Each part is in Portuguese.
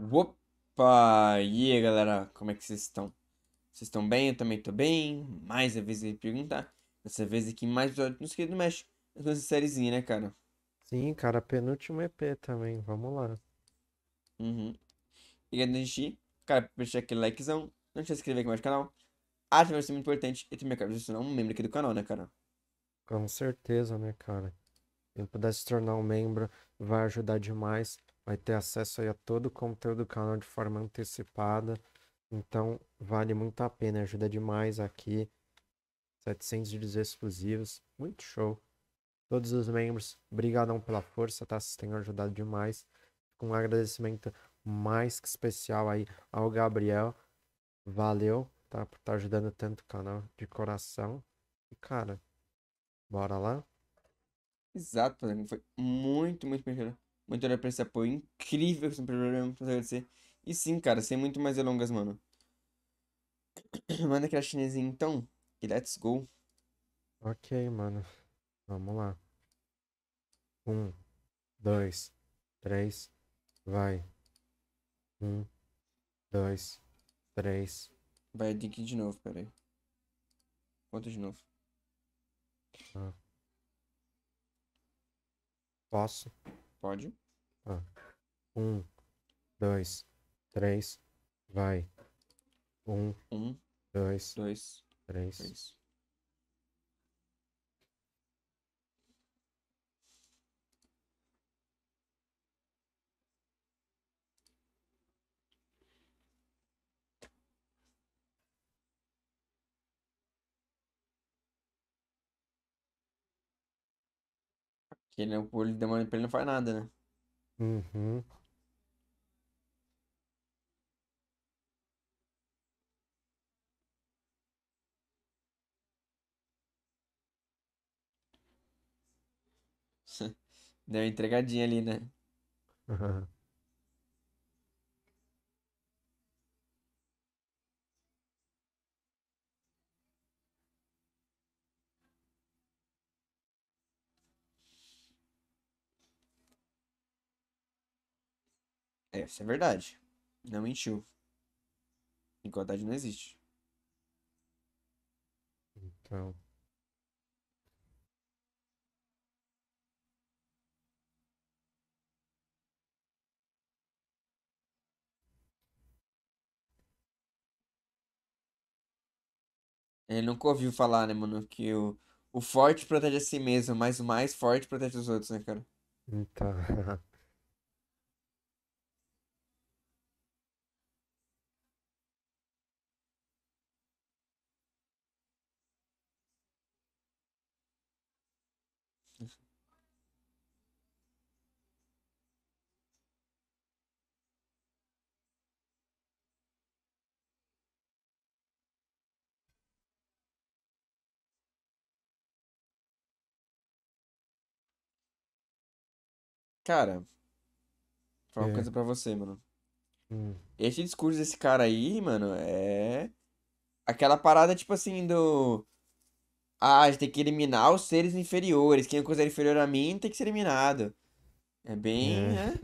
Opa! E aí, galera? Como é que vocês estão? Vocês estão bem? Eu também tô bem. Mais uma vez de perguntar. Dessa vez aqui, mais episódio do Esquerdo do México. Nossa sériezinha, né, cara? Sim, cara. Penúltimo EP também. Vamos lá. Uhum. Obrigado, gente. Cara, deixa aquele likezão. Não se inscrever aqui mais no canal. que vai ser muito importante. E também, cara, se tornar um membro aqui do canal, né, cara? Com certeza, né, cara? Quem puder se tornar um membro vai ajudar demais vai ter acesso aí a todo o conteúdo do canal de forma antecipada. Então, vale muito a pena, ajuda demais aqui. 700 vídeos exclusivos, muito show. Todos os membros, brigadão pela força, tá? Vocês têm ajudado demais. Com um agradecimento mais que especial aí ao Gabriel. Valeu, tá? Por estar tá ajudando tanto o canal de coração. E, cara, bora lá? Exato, foi muito, muito melhor muito obrigado por esse apoio incrível que você programa pra agradecer. E sim, cara, sem muito mais delongas, mano. Manda aquela chinesinha então. E let's go. Ok, mano. Vamos lá. Um, dois, três, vai. Um, dois, três. Vai ter de novo, peraí. Conta de novo. Ah. Posso? Pode? Um, dois, três, vai. Um, um dois, dois, três, três Que ele, o olho da mãe ele não faz nada, né? Uhum. Deu uma entregadinha ali, né? Uhum. Essa é verdade. Não mentiu. Igualdade não existe. Então. Ele nunca ouviu falar, né, mano, que o, o forte protege a si mesmo, mas o mais forte protege os outros, né, cara? Então. Cara, falar é. uma coisa pra você, mano. Hum. Esse discurso desse cara aí, mano, é. Aquela parada, tipo assim, do. Ah, a gente tem que eliminar os seres inferiores. Quem é coisa inferior a mim tem que ser eliminado. É bem. É. Né?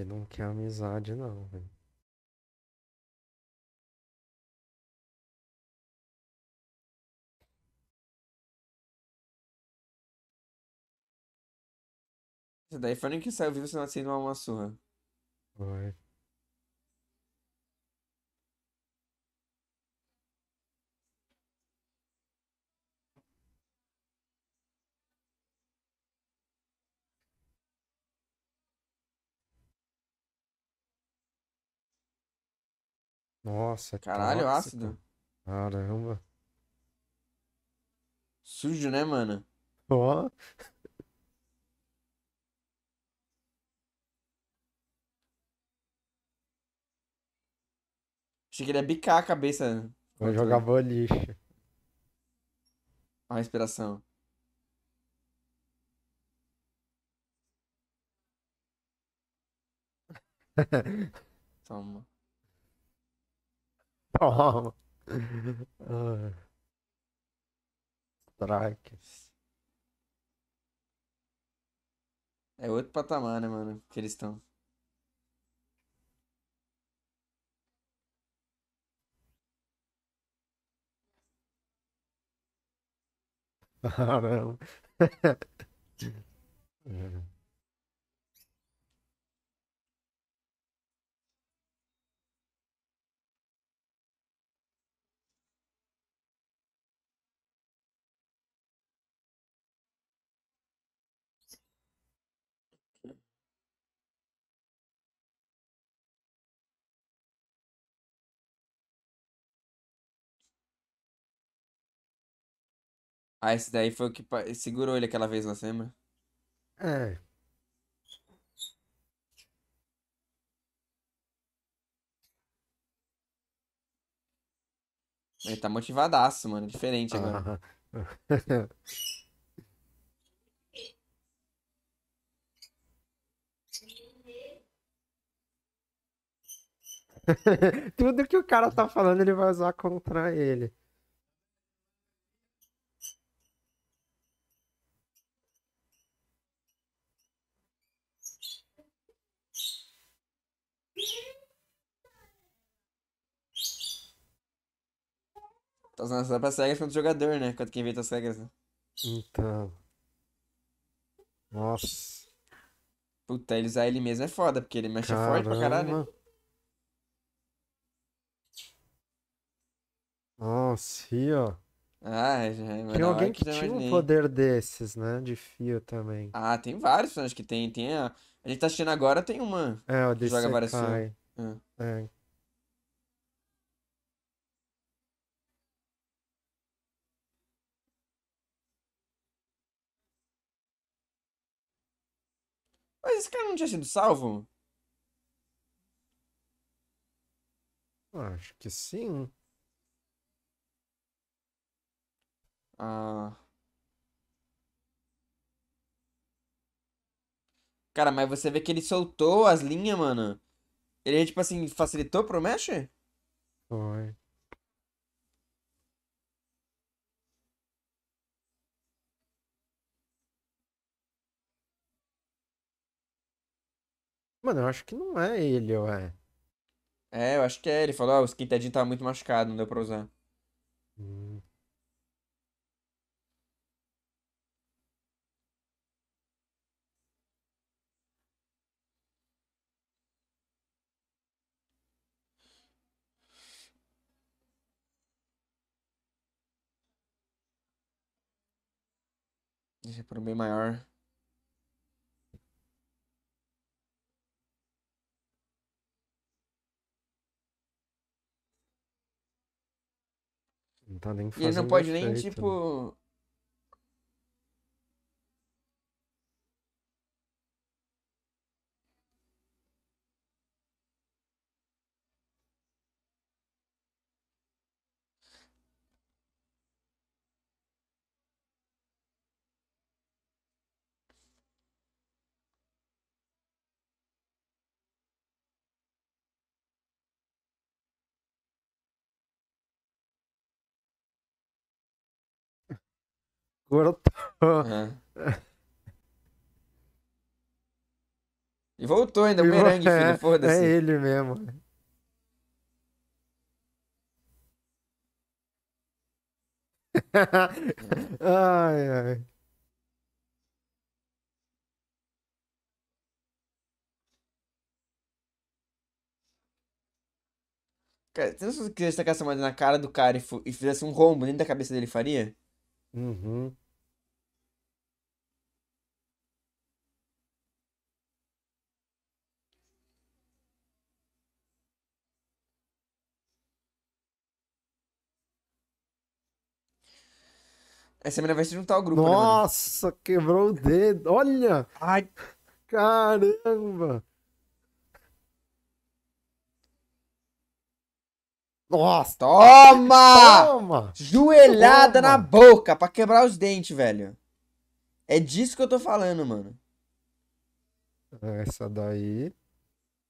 Ele não quer amizade, não, velho. Isso daí foi nem que saiu vivo, senão assim não é uma surra. Nossa, que Caralho, tóxico. ácido. Caramba. Sujo, né, mano? Ó. Oh. Achei que ele ia bicar a cabeça. Vai jogar boliche. A respiração. Toma. Toma. Strikes. É outro patamar, né, mano? Que eles estão. Caramba. É. Ah, esse daí foi o que segurou ele aquela vez, você lembra? É. Ele tá motivadaço, mano. Diferente agora. Ah. Tudo que o cara tá falando, ele vai usar contra ele. Então não dá pra regras contra o jogador, né? Quanto quem inventa as regras, né? Então. Nossa. Puta, ele usar ele mesmo é foda, porque ele mexe Caramba. forte pra caralho. Né? Nossa, fio. ó. Ah, já, é tem alguém que, que tinha um poder desses, né? De fio também. Ah, tem vários acho que tem. tem a... a gente tá assistindo agora, tem uma. É, o que joga várias ah. é. Mas esse cara não tinha sido salvo? Acho que sim. Ah. Cara, mas você vê que ele soltou as linhas, mano. Ele, tipo assim, facilitou pro Mesh? Foi. Mano, eu acho que não é ele, ou é? É, eu acho que é. Ele falou, os oh, ah, o esquentadinho tá muito machucado, não deu pra usar. Hum. Esse é problema maior. tá nem fazendo E ele não pode nem, né? tipo, Agora Cortou. É. E voltou ainda, o merengue, é, filho, foda-se. É ele mesmo. ai, ai. Cara, se você não quisesse tacar essa moeda na cara do cara e, e fizesse um rombo dentro da cabeça dele, faria? Uhum. Essa semana vai se juntar ao grupo, né, Nossa, quebrou o dedo. Olha! Ai, Caramba! Nossa! Toma! Toma! Joelhada Toma. na boca pra quebrar os dentes, velho. É disso que eu tô falando, mano. Essa daí.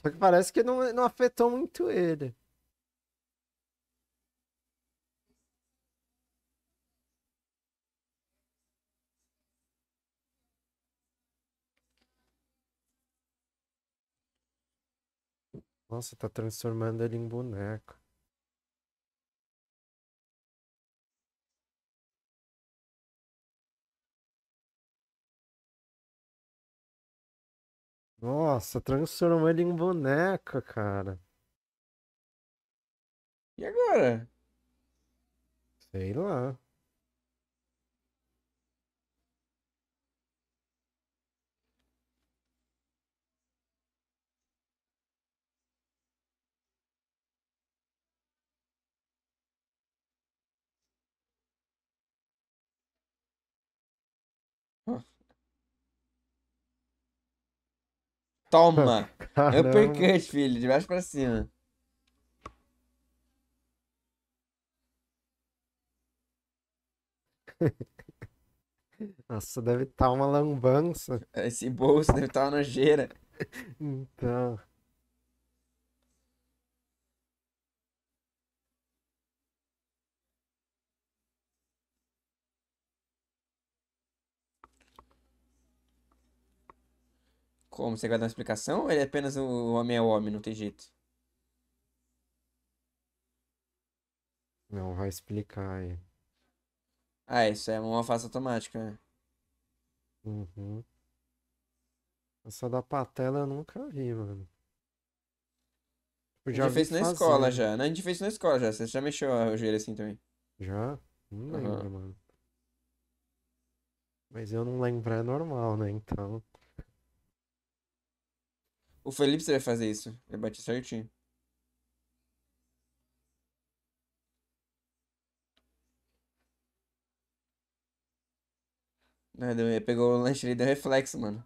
Só que parece que não, não afetou muito ele. Nossa, tá transformando ele em boneco. Nossa, transformou ele em boneca, cara. E agora? Sei lá. Huh. Toma! Caramba. Uppercut, filho, de baixo pra cima. Nossa, deve estar tá uma lambança. Esse bolso deve estar tá uma nojeira. Então. Como? Você vai dar uma explicação ou ele é apenas o homem é homem, não tem jeito? Não vai explicar aí. Ah, isso é uma face automática, né? Uhum. Essa da patela eu nunca vi, mano. Eu tipo, já a gente fez na fazer. escola já, A gente fez na escola já. Você já mexeu o joelho assim também? Já? Não lembro, uhum. mano. Mas eu não lembrar é normal, né? Então. O Felipe vai fazer isso. Ele bate certinho. Nada, ele pegou o lanche ali, deu reflexo, mano.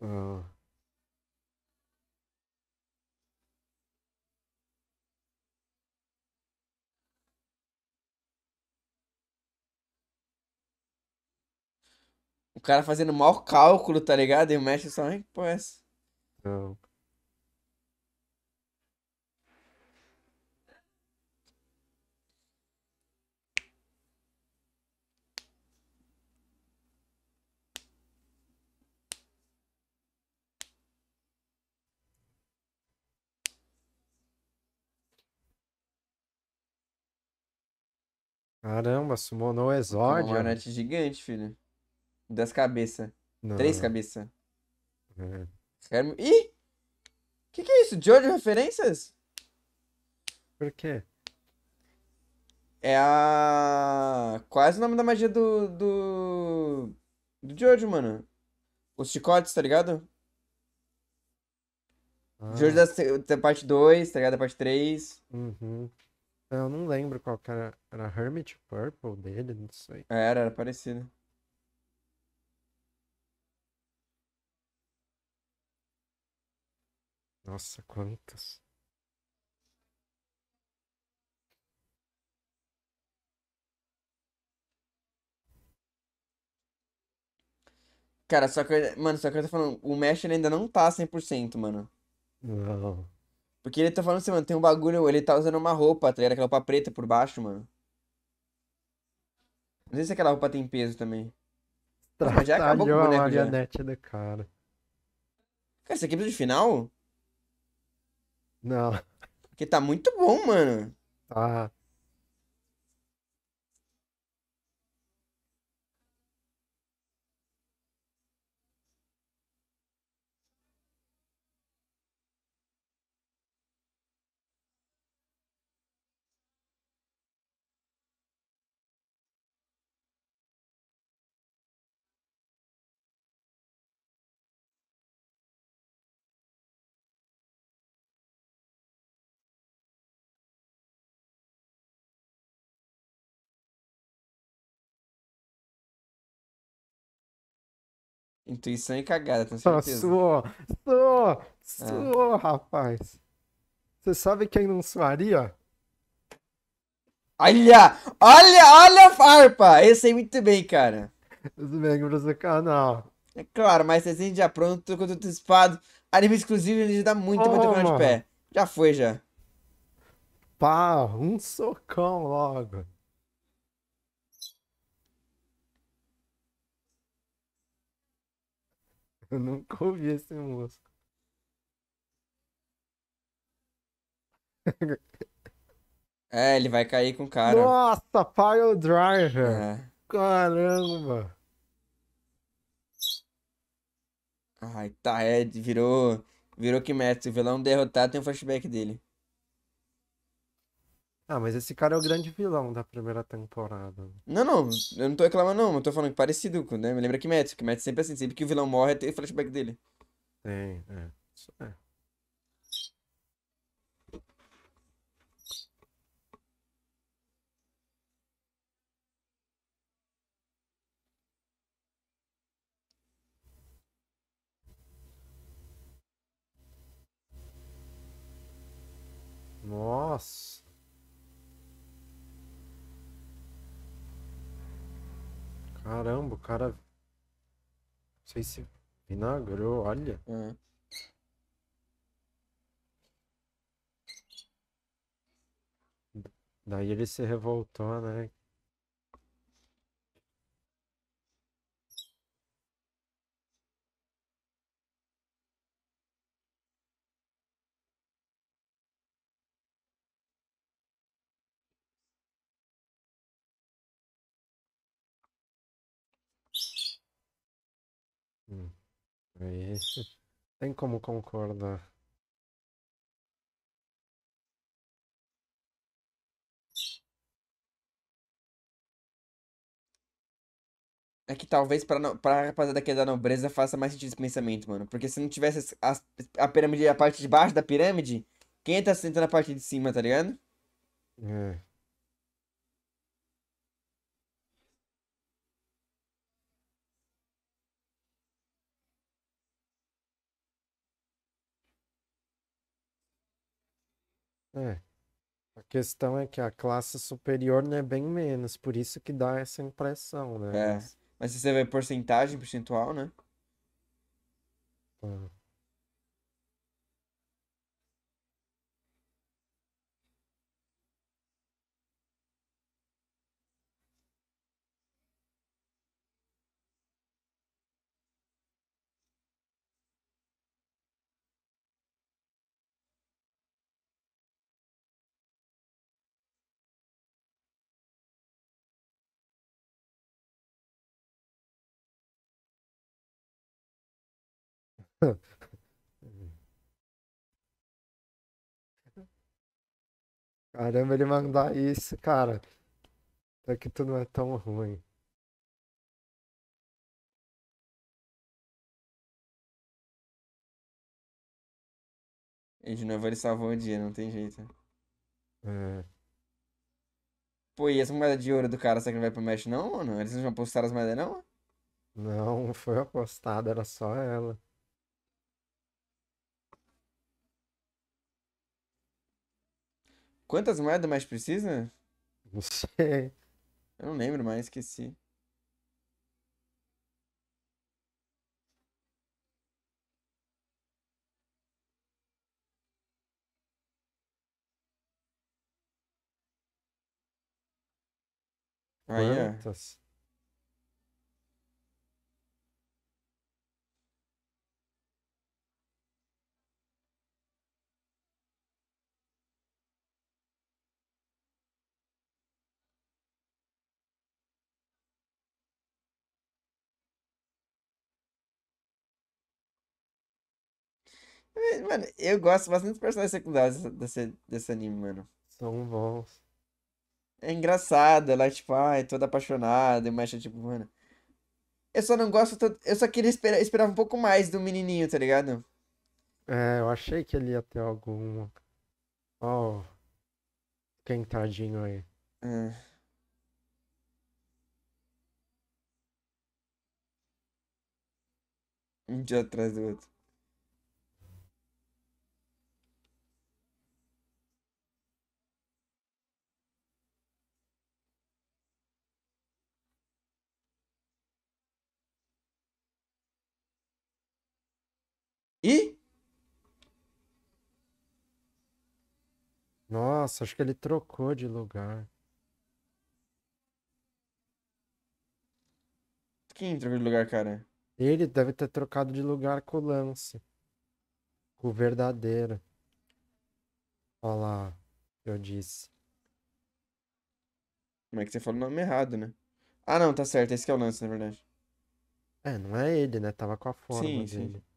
Ah. cara fazendo mau cálculo, tá ligado? E o mestre só, hein, pô, essa. Não. Caramba, sumou no exódio Uma né? gigante, filho. Das cabeças. Três cabeças. É. Hermes... Ih! Que que é isso? Jojo referências? Por quê? É a. Quase o nome da magia do. Do. Do Jojo, mano. Os chicotes, tá ligado? Ah. Jojo da, parte 2, tá ligado? Da parte 3. Uhum. Eu não lembro qual que era. Era Hermit Purple dele, não sei. É, era, era parecido. Nossa, quantas. Cara, só que. Mano, só que eu tô falando, o Mesh ele ainda não tá 100%, mano. Não. Porque ele tá falando assim, mano, tem um bagulho, ele tá usando uma roupa, tá ligado? Aquela roupa preta por baixo, mano. Não sei se aquela roupa tem peso também. já acabou com o boneco a marionete já. do cara. Cara, isso aqui é de final? Não. Porque tá muito bom, mano. Ah. Intuição e cagada, com certeza. Ah, suou, suou, é. suou, rapaz. Você sabe quem não suaria? Olha, olha, olha a farpa! Eu sei muito bem, cara. Os membros do canal. É claro, mas desenho já pronto, conteúdo antecipado, anime exclusivo, ele dá muito, oh, muito grande de pé. Já foi, já. Pá, um socão logo. Eu nunca ouvi esse moço. É, ele vai cair com o cara. Nossa, Pile Driver! É. Caramba! Ai, tá, é, virou. Virou Kimetsu. O vilão derrotado tem um flashback dele. Ah, mas esse cara é o grande vilão da primeira temporada. Não, não, eu não tô reclamando, não. Eu tô falando que parecido com, né? Me lembra que Matt, que Matt sempre é assim, sempre que o vilão morre, tem flashback dele. Tem, é. Isso é. Nossa. Caramba, o cara. Não sei se vinagrou, olha. Uhum. Daí ele se revoltou, né? Hum. É tem como concordar. É que talvez pra, no, pra rapaziada que é da nobreza faça mais sentido esse pensamento, mano. Porque se não tivesse a, a pirâmide, a parte de baixo da pirâmide, quem tá sentando a parte de cima, tá ligado? É. É. A questão é que a classe superior não é bem menos, por isso que dá essa impressão, né? É. Mas se você vê porcentagem, percentual, né? Tá. Caramba, ele mandar isso, cara. Até que tu não é tão ruim. E é, de novo ele salvou o dia, não tem jeito. É. Pô, e essa moeda de ouro do cara, será que não vai pro match não mano? não? Eles não postaram as moedas não? Não, foi apostada, era só ela. Quantas moedas mais precisa? Não sei. Eu não lembro mais, esqueci. Aí, Mano, eu gosto bastante dos personagens secundários desse, desse anime, mano. São bons. É engraçado, é ela, tipo, ai, toda apaixonada, e o tipo, mano. Eu só não gosto tanto. Eu só queria esperar, esperava um pouco mais do menininho, tá ligado? É, eu achei que ele ia ter algum. Ó. Oh, quem tadinho aí. É. Um dia atrás do outro. E? Nossa, acho que ele trocou de lugar. Quem trocou de lugar, cara? Ele deve ter trocado de lugar com o lance. Com o verdadeiro. Olha lá, eu disse. Como é que você falou o nome errado, né? Ah, não, tá certo. Esse é o lance, na verdade. É, não é ele, né? Tava com a forma sim, dele. Sim.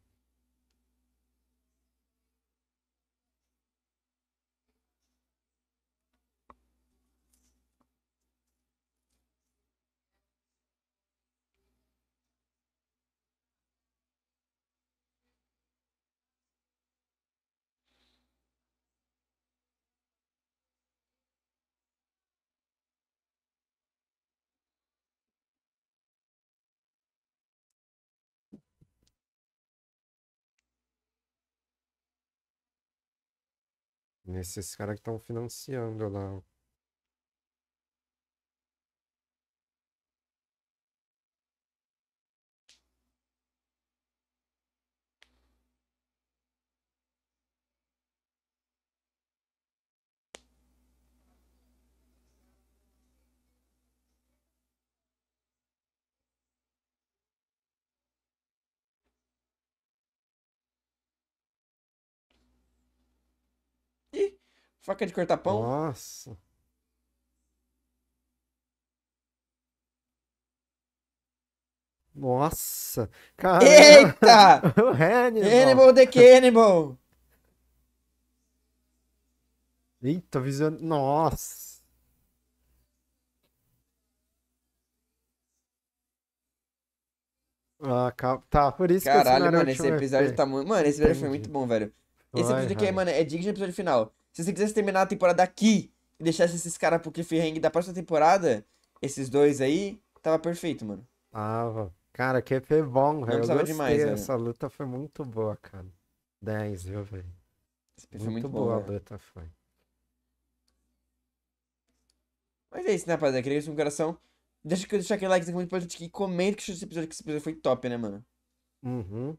nesses caras que estão financiando lá Faca de cortar pão? Nossa. Nossa! Caramba. Eita! Hannibal! Hannibal the Cannibal! Eita, visão. Nossa! Ah, tá, por isso Caralho, que Caralho, mano, esse episódio tá muito. Mano, esse episódio foi muito bom, velho. Esse episódio aqui, é, mano, é digno de episódio final. Se você quisesse terminar a temporada aqui e deixasse esses caras pro cliffhanger da próxima temporada, esses dois aí, tava perfeito, mano. Tava. cara, que foi é bom, velho. Eu gostei, demais, essa luta foi muito boa, cara. 10, viu, velho? Muito, muito boa, a luta foi. Mas é isso, né, rapaziada? Queria isso no coração. Deixa que deixar aquele like, que é muito importante aqui. Comenta que esse episódio, que esse episódio foi top, né, mano? Uhum.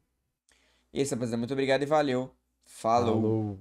E é isso, rapaziada. Muito obrigado e valeu. Falou. Falou.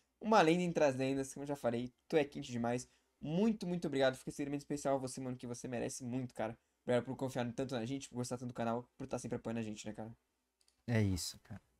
uma lenda entre as lendas, assim, como eu já falei, tu é quente demais. Muito, muito obrigado. Fica extremamente especial você, mano, que você merece muito, cara. Obrigado por confiar tanto na gente, por gostar tanto do canal, por estar tá sempre apoiando a gente, né, cara? É isso, cara.